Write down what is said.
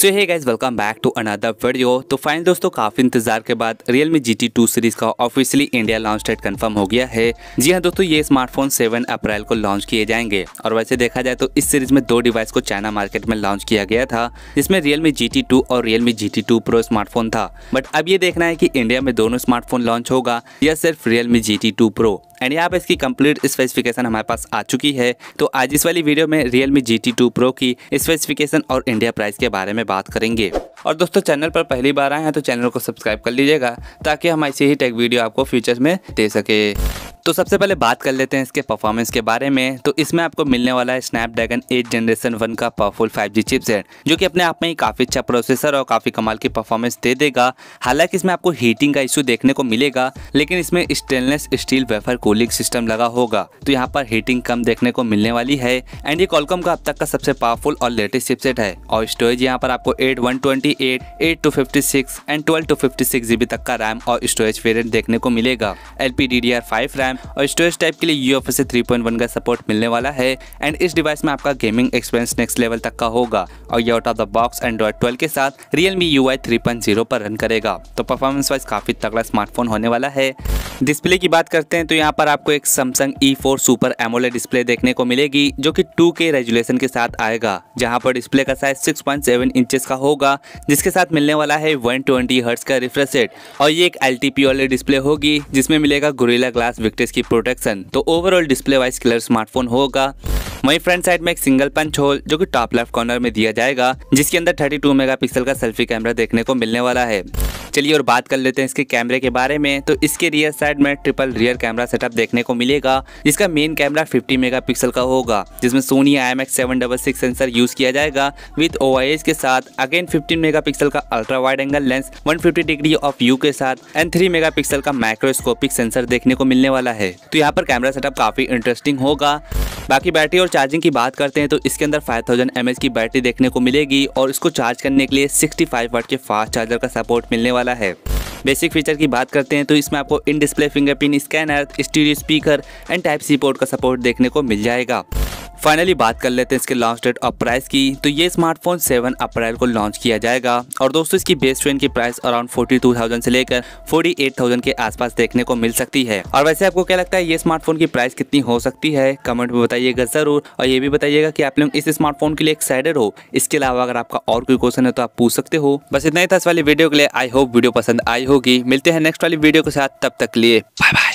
so hey guys welcome back to another video तो final दोस्तों काफी इंतजार के बाद Realme 2 सीरीज का officially India launch date confirm हो गया है जी हाँ दोस्तों ये स्मार्टफोन 7 अप्रैल को लॉन्च किए जाएंगे और वैसे देखा जाए तो इस सीरीज में दो डिवाइस को चाइना मार्केट में लॉन्च किया गया था जिसमें Realme GT2 और Realme GT2 Pro स्मार्टफोन था बट अब ये देखना है की इंडिया में दोनों स्मार्टफोन लॉन्च होगा या सिर्फ Realme GT2 Pro एंड यहाँ पर इसकी कंप्लीट स्पेसिफिकेशन हमारे पास आ चुकी है तो आज इस वाली वीडियो में Realme G T two Pro की स्पेसिफिकेशन और इंडिया प्राइस के बारे में बात करेंगे और दोस्तों चैनल पर पहली बार आए हैं तो चैनल को सब्सक्राइब कर लीजिएगा ताकि हम ऐसे ही टेक वीडियो आपको फ्यूचर में दे सके तो सबसे पहले बात कर लेते हैं इसके परफॉर्मेंस के बारे में तो इसमें आपको मिलने वाला है स्नैपड्रैगन 8 जनरेशन 1 का पावरफुल 5G चिपसेट जो कि अपने आप में ही काफ़ी अच्छा प्रोसेसर और काफ़ी कमाल की परफॉर्मेंस दे देगा हालांकि इसमें आपको हीटिंग का इशू देखने को मिलेगा लेकिन इसमें stainless steel vapour cooling system लगा होगा तो यहाँ पर हीटिंग कम देखने को मिलने वाली है एंड ये कॉलकॉम का अब तक का सबसे पावरफुल और लेटेस्ट चिपसेट है और स्टोरेज यहाँ पर आपको eight one twenty eight eight two fifty six and twelve two fifty six GB तक का रैम और स्टोरेज वेरियंट देखने को मिलेगा L P D D R five RAM RAM और स्टोरेज टाइप के लिए यू एफ से थ्री का सपोर्ट मिलने वाला है एंड इस डिवाइस में आपका गेमिंग एक्सपीरियंस नेक्स्ट लेवल तक का होगा और ये out of the box Android twelve के साथ रियलमी यू आई पर रन करेगा तो परफॉर्मेंस वाइज काफी तगड़ा स्मार्टफोन होने वाला है डिस्प्ले की बात करते हैं तो यहाँ पर आपको एक Samsung E four Super AMOLED display देखने को मिलेगी जो कि 2K रेजुलेशन के साथ आएगा जहाँ पर डिस्प्ले का साइज 6.7 पॉइंट का होगा जिसके साथ मिलने वाला है 120 ट्वेंटी का रिफ्रेश रेट और ये एक एल वाली डिस्प्ले होगी जिसमें मिलेगा गुरीला ग्लास विक्टेज की प्रोटेक्शन तो overall display wise clear smartphone होगा वही फ्रंट साइड में एक सिंगल पंच होल जो कि टॉप लेफ्ट कॉर्नर में दिया जाएगा जिसके अंदर 32 मेगापिक्सल का सेल्फी कैमरा देखने को मिलने वाला है चलिए और बात कर लेते हैं इसके कैमरे के बारे में तो इसके रियर साइड में ट्रिपल रियर कैमरा सेटअप देखने को मिलेगा जिसका मेन कैमरा 50 मेगापिक्सल का होगा जिसमें Sony I M X seven double six sensor use किया जाएगा विद ओ के साथ अगेन 15 मेगापिक्सल का ultra wide angle lens 150 degree of यू के साथ एंड 3 मेगापिक्सल का माइक्रोस्कोपिक सेंसर देखने को मिलने वाला है तो यहाँ पर कैमरा सेटअप काफी इंटरेस्टिंग होगा बाकी बैटरी और चार्जिंग की बात करते हैं तो इसके अंदर 5000 थाउजेंड की बैटरी देखने को मिलेगी और इसको चार्ज करने के लिए 65 वाट के फास्ट चार्जर का सपोर्ट मिलने वाला है बेसिक फीचर की बात करते हैं तो इसमें आपको in display fingerprint scanner stereo speaker and type C port का सपोर्ट देखने को मिल जाएगा फाइनली बात कर लेते हैं इसके लॉन्च डेट और प्राइस की तो ये स्मार्टफोन 7 अप्रैल को लॉन्च किया जाएगा और दोस्तों इसकी बेस ट्रेन की प्राइस अराउंड 42,000 से लेकर 48,000 के आसपास देखने को मिल सकती है और वैसे आपको क्या लगता है ये स्मार्टफोन की प्राइस कितनी हो सकती है कमेंट में बताइएगा जरूर और ये भी बताइएगा की आप लोग इस स्मार्टफोन के लिए एक्साइडेड हो इसके अलावा अगर आपका और कोई क्वेश्चन है तो आप पूछ सकते हो बस इतना ही था इस वाली वीडियो के लिए आई होप वीडियो पसंद आई होगी मिलते हैं नेक्स्ट वाली वीडियो के साथ तब तक लिए बाय बाय